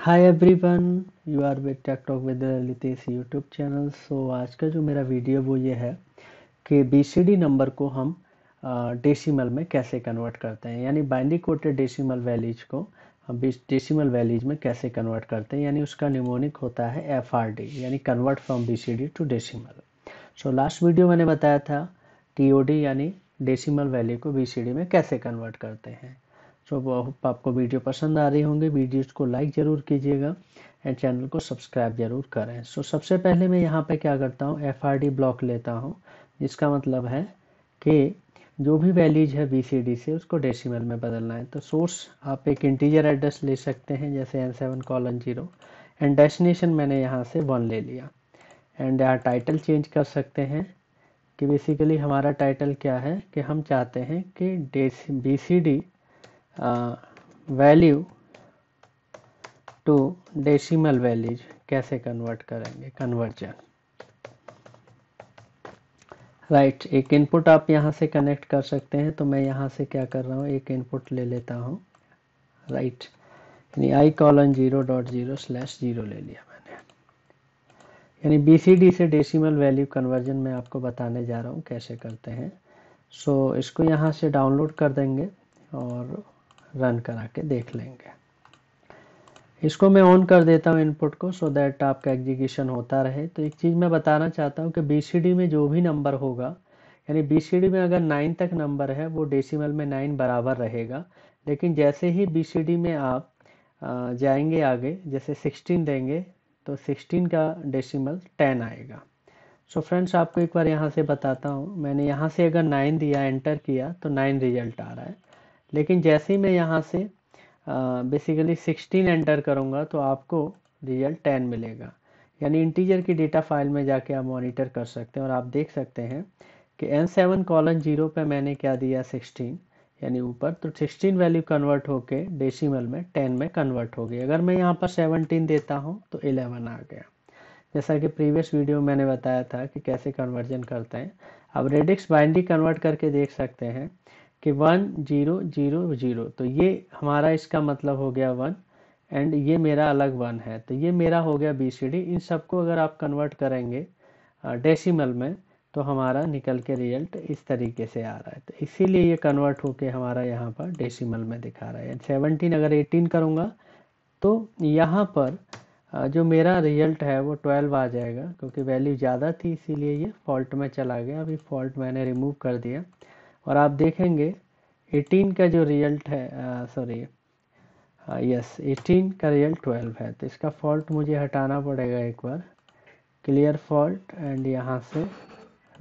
hi everyone you are with tech talk with Litesh YouTube channel so आज का जो मेरा वीडियो वो ये है कि बीसीडी नंबर को हम डेसिमल में कैसे कन्वर्ट करते हैं यानी बाइनरी कोटेड डेसिमल वैलीज को हम डेसिमल वैलीज में कैसे कन्वर्ट करते हैं यानी उसका निमोनिक होता है एफ यानी convert from B to decimal so last video मैंने बताया था टी यानी डेसीमल वैली को बी में कैसे कन्वर्ट करते हैं सो तो so, आपको वीडियो पसंद आ रही होंगे वीडियोज़ को लाइक ज़रूर कीजिएगा एंड चैनल को सब्सक्राइब ज़रूर करें सो so, सबसे पहले मैं यहाँ पे क्या करता हूँ एफ ब्लॉक लेता हूँ जिसका मतलब है कि जो भी वैल्यूज है बी सी डी से उसको डेसिमल में बदलना है तो सोर्स आप एक इंटीजर एड्रेस ले सकते हैं जैसे N seven colon zero and destination मैंने यहाँ से वन ले लिया एंड यहाँ टाइटल चेंज कर सकते हैं कि बेसिकली हमारा टाइटल क्या है कि हम चाहते हैं कि the B C D value to decimal values कैसे कन्वर्ट करेंगे कन्वर्जन राइट right, एक इनपुट आप यहाँ से कनेक्ट कर सकते हैं तो मैं यहाँ से क्या कर रहा हूँ एक इनपुट ले लेता हूँ राइट यानी I colon zero dot zero slash zero ले लिया मैंने यानी बीसीडी से डेसिमल वैल्यू कन्वर्जन मैं आपको बताने जा रहा हूँ कैसे करते हैं सो so, इसको यहाँ से डाउनलोड कर देंगे और रन करा के देख लेंगे इसको मैं ऑन कर देता हूँ इनपुट को सो दैट आपका एग्जीक्यूशन होता रहे तो एक चीज़ मैं बताना चाहता हूँ कि बी में जो भी नंबर होगा यानी बी में अगर नाइन तक नंबर है वो डेसिमल में नाइन बराबर रहेगा लेकिन जैसे ही बी में आप जाएंगे आगे जैसे सिक्सटीन देंगे तो सिक्सटीन का डेसीमल टेन आएगा सो so फ्रेंड्स आपको एक बार यहाँ से बताता हूँ मैंने यहाँ से अगर नाइन दिया एंटर किया तो नाइन रिजल्ट आ रहा है लेकिन जैसे ही मैं यहाँ से बेसिकली सिक्सटीन एंटर करूँगा तो आपको रिजल्ट टेन मिलेगा यानी इंटीजर की डेटा फाइल में जाके आप मॉनिटर कर सकते हैं और आप देख सकते हैं कि एन सेवन कॉलन जीरो पर मैंने क्या दिया सिक्सटीन यानी ऊपर तो सिक्सटीन वैल्यू कन्वर्ट होके डेसिमल में टेन में कन्वर्ट हो गई अगर मैं यहाँ पर सेवनटीन देता हूँ तो इलेवन आ गया जैसा कि प्रीवियस वीडियो में मैंने बताया था कि कैसे कन्वर्जन करते हैं अब रेडिक्स बाइंडी कन्वर्ट करके देख सकते हैं कि वन जीरो जीरो जीरो तो ये हमारा इसका मतलब हो गया वन एंड ये मेरा अलग वन है तो ये मेरा हो गया बी सी डी इन सबको अगर आप कन्वर्ट करेंगे डेसिमल में तो हमारा निकल के रिजल्ट इस तरीके से आ रहा है तो इसीलिए ये कन्वर्ट होके हमारा यहाँ पर डेसिमल में दिखा रहा है सेवनटीन अगर एटीन करूँगा तो यहाँ पर जो मेरा रिजल्ट है वो ट्वेल्व आ जाएगा क्योंकि वैल्यू ज़्यादा थी इसीलिए ये फॉल्ट में चला गया अभी फॉल्ट मैंने रिमूव कर दिया और आप देखेंगे 18 का जो रिजल्ट है सॉरी यस एटीन का रिजल्ट 12 है तो इसका फॉल्ट मुझे हटाना पड़ेगा एक बार क्लियर फॉल्ट एंड यहाँ से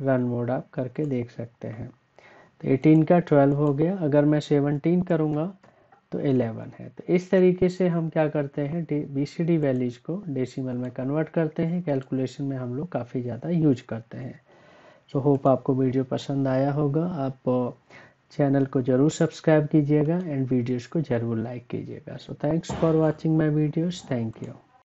रन मोड आप करके देख सकते हैं तो 18 का 12 हो गया अगर मैं 17 करूँगा तो 11 है तो इस तरीके से हम क्या करते हैं बी सी डी वैल्यूज को डेसिमल में कन्वर्ट करते हैं कैलकुलेशन में हम लोग काफ़ी ज़्यादा यूज करते हैं सो होप आपको वीडियो पसंद आया होगा आप चैनल को ज़रूर सब्सक्राइब कीजिएगा एंड वीडियोस को ज़रूर लाइक कीजिएगा so thanks for watching my videos thank you